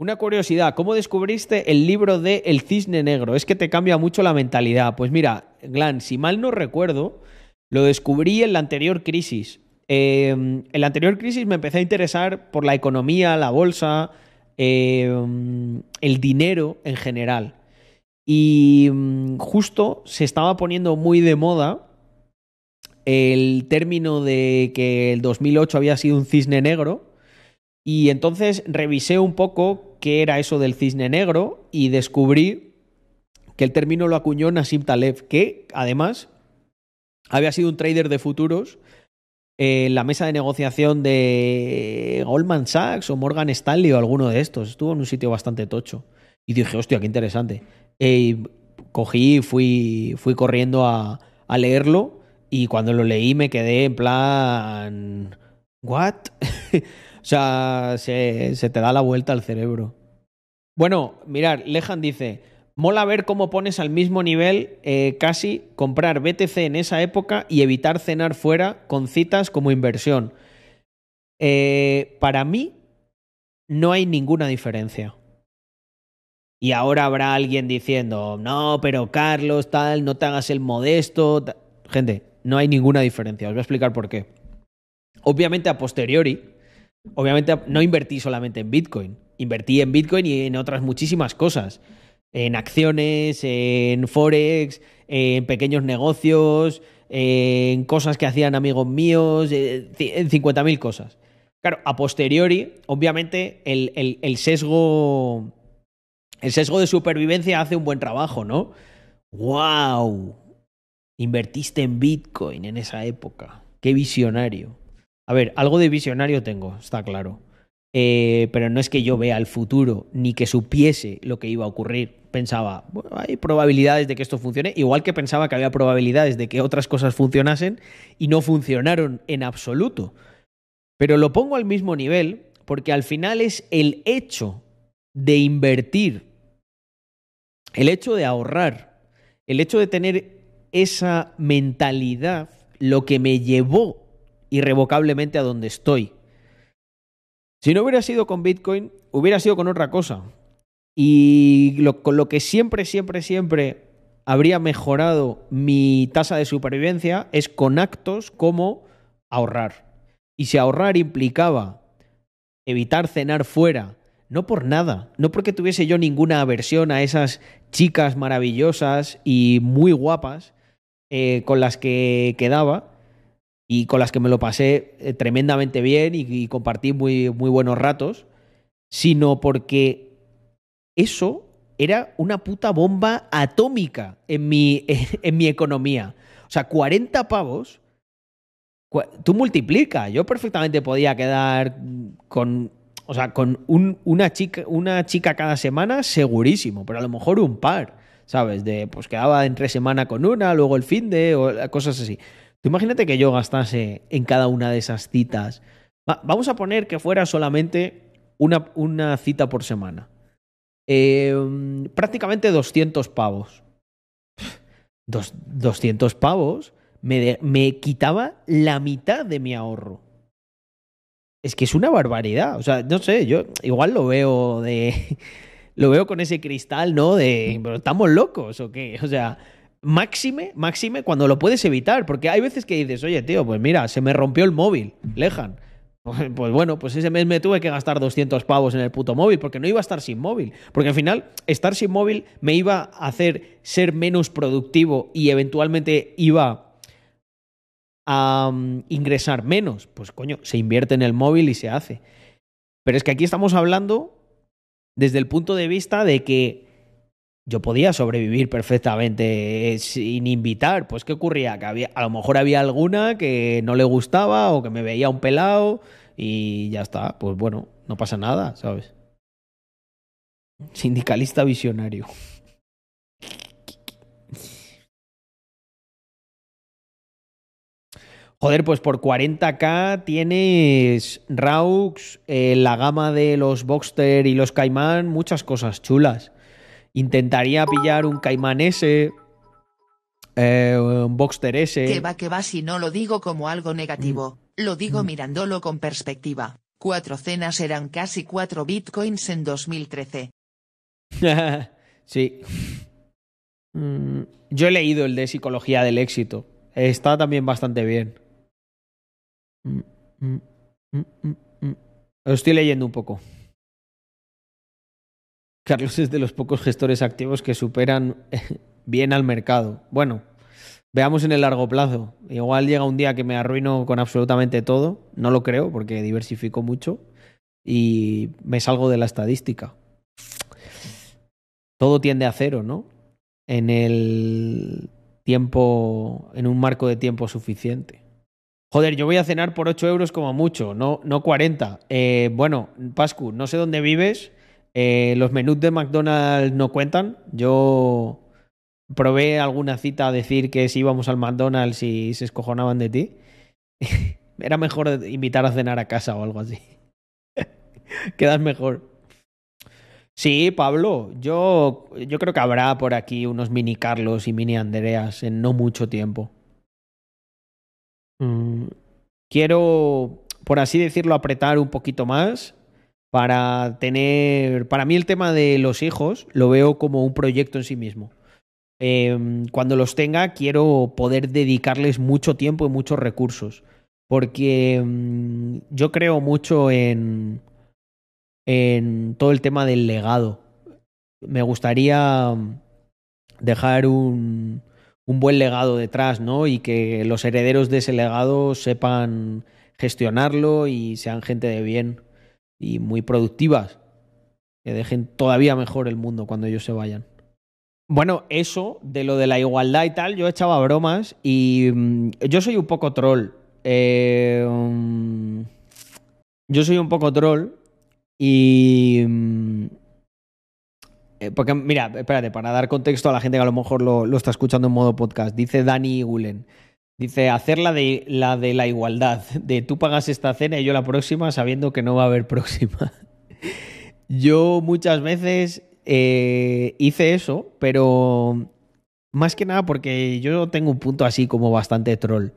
Una curiosidad, ¿cómo descubriste el libro de El Cisne Negro? Es que te cambia mucho la mentalidad. Pues mira, Glan, si mal no recuerdo, lo descubrí en la anterior crisis. Em, en la anterior crisis me empecé a interesar por la economía, la bolsa, em, el dinero en general. Y mm, justo se estaba poniendo muy de moda el término de que el 2008 había sido un cisne negro y entonces revisé un poco qué era eso del cisne negro y descubrí que el término lo acuñó Nassim Taleb, que además había sido un trader de futuros en la mesa de negociación de Goldman Sachs o Morgan Stanley o alguno de estos. Estuvo en un sitio bastante tocho. Y dije, hostia, qué interesante. Y e cogí, fui, fui corriendo a, a leerlo y cuando lo leí me quedé en plan... ¿What? o sea, se, te da la vuelta al cerebro. Bueno, mirar, Lejan dice, mola ver cómo pones al mismo nivel eh, casi comprar BTC en esa época y evitar cenar fuera con citas como inversión. Eh, para mí no hay ninguna diferencia. Y ahora habrá alguien diciendo, no, pero Carlos, tal, no te hagas el modesto. Gente, no hay ninguna diferencia. Os voy a explicar por qué. Obviamente a posteriori, obviamente no invertí solamente en Bitcoin, invertí en Bitcoin y en otras muchísimas cosas, en acciones, en Forex, en pequeños negocios, en cosas que hacían amigos míos, eh, en 50.000 cosas. Claro, a posteriori, obviamente, el, el, sesgo. El sesgo de supervivencia hace un buen trabajo, ¿no? ¡Wow! Invertiste en Bitcoin en esa época. ¡Qué visionario! A ver, algo de visionario tengo, está claro. Eh, pero no es que yo vea el futuro ni que supiese lo que iba a ocurrir. Pensaba, bueno, hay probabilidades de que esto funcione, igual que pensaba que había probabilidades de que otras cosas funcionasen y no funcionaron en absoluto. Pero lo pongo al mismo nivel porque al final es el hecho de invertir, el hecho de ahorrar, el hecho de tener esa mentalidad lo que me llevó irrevocablemente a donde estoy. Si no hubiera sido con Bitcoin, hubiera sido con otra cosa. Y con lo que siempre, siempre, siempre habría mejorado mi tasa de supervivencia es con actos como ahorrar. Y si ahorrar implicaba evitar cenar fuera, no por nada, no porque tuviese yo ninguna aversión a esas chicas maravillosas y muy guapas eh, con las que quedaba, y con las que me lo pasé eh, tremendamente bien y, compartí muy, muy buenos ratos, sino porque eso era una puta bomba atómica en mi, en mi economía. O sea, 40 pavos, tú multiplica. Yo perfectamente podía quedar con, o sea, con una, chica, una chica cada semana, segurísimo, pero a lo mejor un par, ¿sabes? De, pues quedaba entre semana con una, luego el fin de, o cosas así. Tú imagínate que yo gastase en cada una de esas citas. vamos a poner que fuera solamente una, una cita por semana. Em, prácticamente 200 pavos. 200 pavos me, me quitaba la mitad de mi ahorro. Es que es una barbaridad. O sea, no sé, yo igual lo veo de. Lo veo con ese cristal, ¿no? De. estamos locos o qué? O sea, Máxime, máxime cuando lo puedes evitar, porque hay veces que dices, oye, tío, pues mira, se me rompió el móvil, lejan. Pues, bueno, pues ese mes me tuve que gastar 200 pavos en el puto móvil, porque no iba a estar sin móvil. Porque al final, estar sin móvil me iba a hacer ser menos productivo y eventualmente iba a mm, ingresar menos. Pues coño, se invierte en el móvil y se hace. Pero es que aquí estamos hablando desde el punto de vista de que yo podía sobrevivir perfectamente eh, sin invitar. Pues, ¿qué ocurría? Que había, a lo mejor había alguna que no le gustaba o que me veía un pelado y ya está. Pues bueno, no pasa nada, ¿sabes? Sindicalista visionario. Joder, pues por 40k tienes Raux, eh, la gama de los Boxster y los Caimán, muchas cosas chulas. Intentaría pillar un Caimán S, eh, un Boxster S. Que va, que va, si no lo digo como algo negativo. Mm. Lo digo mm. mirándolo con perspectiva. Cuatro cenas eran casi cuatro bitcoins en 2013. sí. Mm, yo he leído el de Psicología del Éxito. Está también bastante bien. Lo estoy leyendo un poco. Carlos es de los pocos gestores activos que superan bien al mercado. Bueno, veamos en el largo plazo. Igual llega un día que me arruino con absolutamente todo. No lo creo porque diversifico mucho y me salgo de la estadística. Todo tiende a cero, ¿no? En el tiempo, en un marco de tiempo suficiente. Joder, yo voy a cenar por 8 euros como mucho, no, no 40. Eh, bueno, Pascu, no sé dónde vives, eh, los menús de McDonald's no cuentan. Yo probé alguna cita a decir que si íbamos al McDonald's y se escojonaban de ti. Era mejor invitar a cenar a casa o algo así. Quedas mejor. Sí, Pablo, yo, yo creo que habrá por aquí unos mini Carlos y mini Andreas en no mucho tiempo. Mm, quiero, por así decirlo, apretar un poquito más para tener. Para mí, el tema de los hijos lo veo como un proyecto en sí mismo. Em, cuando los tenga, quiero poder dedicarles mucho tiempo y muchos recursos. Porque em, yo creo mucho en. todo el tema del legado. Me gustaría dejar un, un buen legado detrás, ¿no? Y que los herederos de ese legado sepan gestionarlo y sean gente de bien y muy productivas que dejen todavía mejor el mundo cuando ellos se vayan. Bueno, eso de lo de la igualdad y tal, yo echaba bromas y mm, yo soy un poco troll. Eh, mm, yo soy un poco troll y... Mm, eh, porque, mira, espérate, para dar contexto a la gente que a lo mejor lo, lo está escuchando en modo podcast, dice Dani Gulen. Dice, hacer la de, la de la igualdad, de tú pagas esta cena y yo la próxima sabiendo que no va a haber próxima. yo muchas veces eh, hice eso, pero más que nada porque yo tengo un punto así como bastante troll.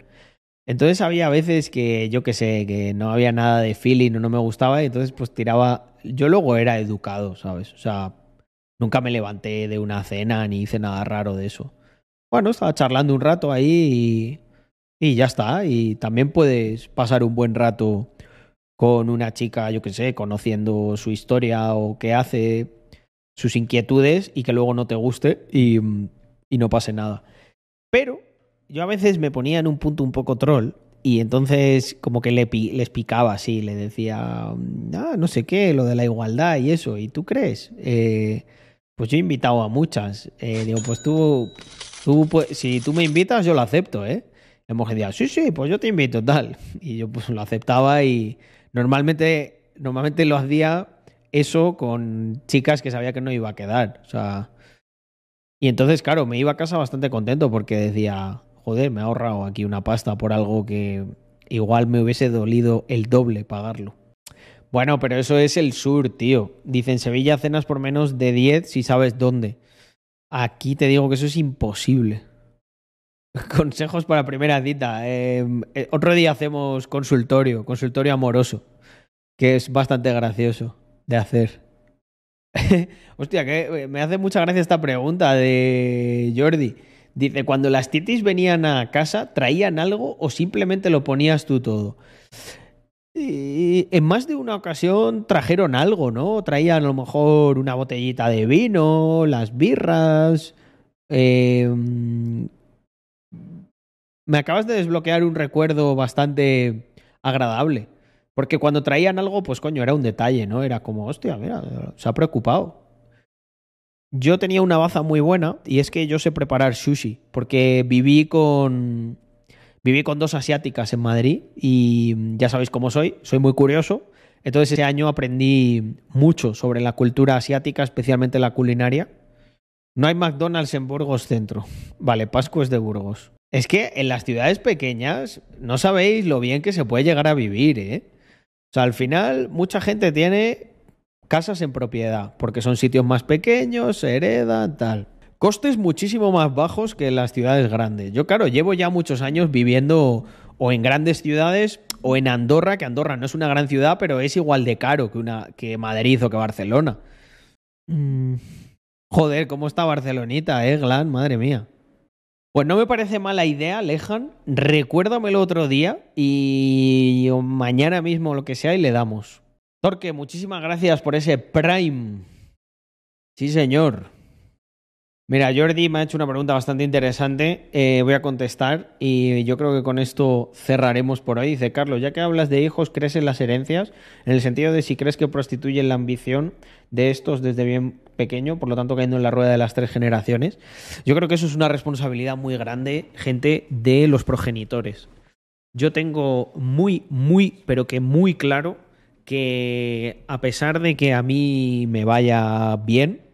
Entonces había veces que yo que sé, que no había nada de feeling o no me gustaba y entonces pues tiraba... Yo luego era educado, ¿sabes? O sea, nunca me levanté de una cena ni hice nada raro de eso. Bueno, estaba charlando un rato ahí y y ya está. Y también puedes pasar un buen rato con una chica, yo que sé, conociendo su historia o qué hace, sus inquietudes y que luego no te guste y, no pase nada. Pero yo a veces me ponía en un punto un poco troll y entonces como que le, les picaba así, le decía, ah, no sé qué, lo de la igualdad y eso, ¿y tú crees? Eh, pues yo he invitado a muchas. Eh, digo, pues tú, tú pues, si tú me invitas, yo lo acepto, ¿eh? hemos decía, sí, sí, pues yo te invito, tal. Y yo pues lo aceptaba y normalmente, normalmente lo hacía eso con chicas que sabía que no iba a quedar. O sea, y entonces, claro, me iba a casa bastante contento porque decía, joder, me he ahorrado aquí una pasta por algo que igual me hubiese dolido el doble pagarlo. Bueno, pero eso es el sur, tío. Dicen Sevilla cenas por menos de 10 si sabes dónde. Aquí te digo que eso es imposible. Consejos para primera cita. Em, eh, otro día hacemos consultorio, consultorio amoroso, que es bastante gracioso de hacer. Hostia, que eh, me hace mucha gracia esta pregunta de Jordi. Dice, cuando las titis venían a casa, ¿traían algo o simplemente lo ponías tú todo? Y en más de una ocasión trajeron algo, ¿no? Traían a lo mejor una botellita de vino, las birras, em, me acabas de desbloquear un recuerdo bastante agradable. Porque cuando traían algo, pues coño, era un detalle, ¿no? Era como, hostia, mira, se ha preocupado. Yo tenía una baza muy buena y es que yo sé preparar sushi, porque viví con viví con dos asiáticas en Madrid y ya sabéis cómo soy, soy muy curioso. Entonces ese año aprendí mucho sobre la cultura asiática, especialmente la culinaria. No hay McDonald's en Burgos Centro. Vale, Pascu es de Burgos. Es que en las ciudades pequeñas no sabéis lo bien que se puede llegar a vivir, ¿eh? O sea, al final mucha gente tiene casas en propiedad, porque son sitios más pequeños, se heredan, tal. Costes muchísimo más bajos que en las ciudades grandes. Yo, claro, llevo ya muchos años viviendo o en grandes ciudades o en Andorra, que Andorra no es una gran ciudad, pero es igual de caro que, una, que Madrid o que Barcelona. Mm. Joder, ¿cómo está Barcelonita, eh, Glan? Madre mía. Pues no me parece mala idea, Lejan. Recuérdamelo otro día y mañana mismo lo que sea y le damos. Torque, muchísimas gracias por ese Prime. Sí, señor. Mira, Jordi me ha hecho una pregunta bastante interesante, eh, voy a contestar y yo creo que con esto cerraremos por ahí. Dice, Carlos, ya que hablas de hijos, ¿crees en las herencias? En el sentido de si crees que prostituyen la ambición de estos desde bien pequeño, por lo tanto cayendo en la rueda de las tres generaciones. Yo creo que eso es una responsabilidad muy grande, gente, de los progenitores. Yo tengo muy, muy, pero que muy claro que a pesar de que a mí me vaya bien,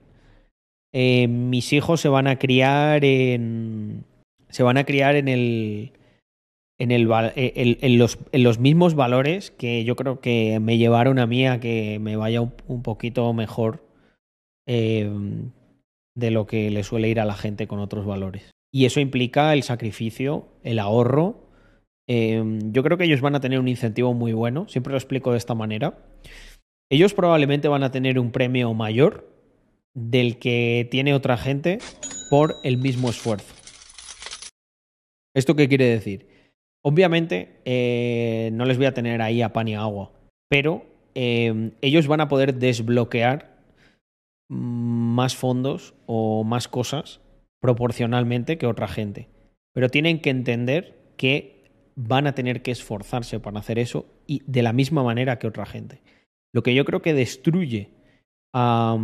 eh, mis hijos se van a criar en. Se van a criar en el. En, eh, el, en, los, en los mismos valores que yo creo que me llevaron a mí a que me vaya un, poquito mejor eh, de lo que le suele ir a la gente con otros valores. Y eso implica el sacrificio, el ahorro. yo creo que ellos van a tener un incentivo muy bueno, siempre lo explico de esta manera. Ellos probablemente van a tener un premio mayor del que tiene otra gente por el mismo esfuerzo. ¿Esto qué quiere decir? Obviamente eh, no les voy a tener ahí a pan y agua, pero em, ellos van a poder desbloquear más fondos o más cosas proporcionalmente que otra gente. Pero tienen que entender que van a tener que esforzarse para hacer eso y de la misma manera que otra gente. Lo que yo creo que destruye a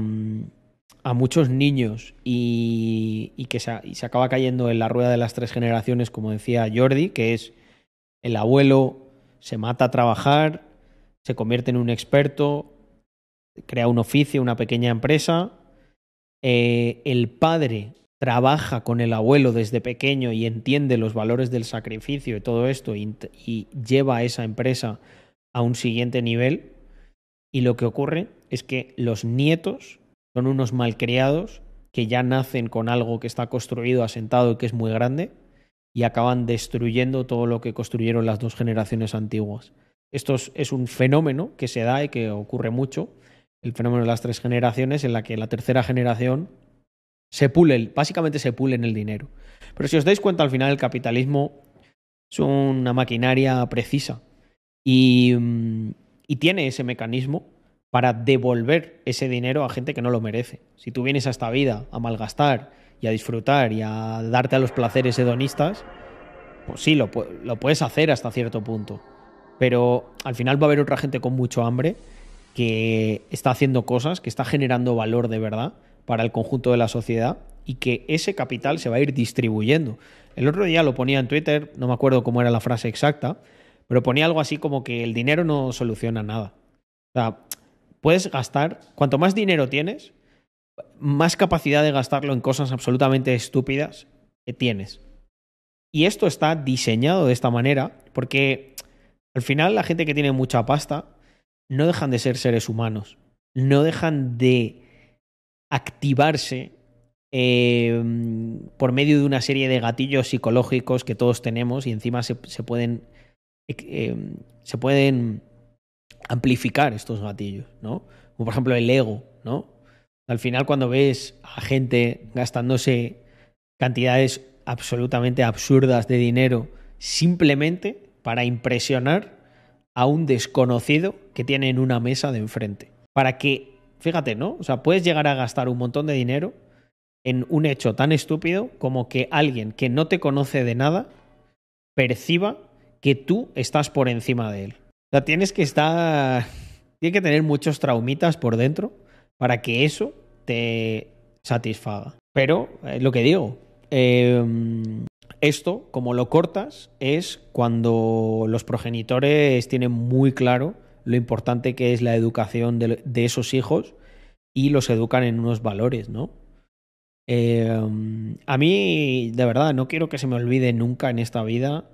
a muchos niños y, que se, acaba cayendo en la rueda de las tres generaciones, como decía Jordi, que es el abuelo se mata a trabajar, se convierte en un experto, crea un oficio, una pequeña empresa, eh, el padre trabaja con el abuelo desde pequeño y entiende los valores del sacrificio y todo esto y lleva a esa empresa a un siguiente nivel. Y lo que ocurre es que los nietos son unos malcriados que ya nacen con algo que está construido, asentado y que es muy grande, y acaban destruyendo todo lo que construyeron las dos generaciones antiguas. Esto es un fenómeno que se da y que ocurre mucho, el fenómeno de las tres generaciones, en la que la tercera generación se pule, básicamente se pule en el dinero. Pero si os dais cuenta, al final el capitalismo es una maquinaria precisa y, mm, y tiene ese mecanismo para devolver ese dinero a gente que no lo merece. Si tú vienes a esta vida a malgastar y a disfrutar y a darte a los placeres hedonistas, pues sí, lo, puedes hacer hasta cierto punto. Pero al final va a haber otra gente con mucho hambre que está haciendo cosas, que está generando valor de verdad para el conjunto de la sociedad y que ese capital se va a ir distribuyendo. El otro día lo ponía en Twitter, no me acuerdo cómo era la frase exacta, pero ponía algo así como que el dinero no soluciona nada. O sea, puedes gastar, cuanto más dinero tienes, más capacidad de gastarlo en cosas absolutamente estúpidas que tienes. Y esto está diseñado de esta manera porque al final la gente que tiene mucha pasta no dejan de ser seres humanos, no dejan de activarse em, por medio de una serie de gatillos psicológicos que todos tenemos y encima se, pueden... se pueden eh, em, amplificar estos gatillos, ¿no? Como por ejemplo el ego, ¿no? Al final cuando ves a gente gastándose cantidades absolutamente absurdas de dinero simplemente para impresionar a un desconocido que tiene en una mesa de enfrente. Para que, fíjate, ¿no? O sea, puedes llegar a gastar un montón de dinero en un hecho tan estúpido como que alguien que no te conoce de nada perciba que tú estás por encima de él tienes que estar. Tienes que tener muchos traumitas por dentro para que eso te satisfaga. Pero eh, lo que digo. Em, esto, como lo cortas, es cuando los progenitores tienen muy claro lo importante que es la educación de, esos hijos y los educan en unos valores, ¿no? Em, a mí, de verdad, no quiero que se me olvide nunca en esta vida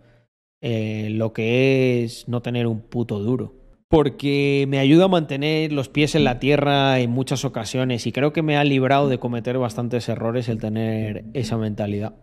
eh, lo que es no tener un puto duro. Porque me ayuda a mantener los pies en la tierra en muchas ocasiones y creo que me ha librado de cometer bastantes errores el tener esa mentalidad.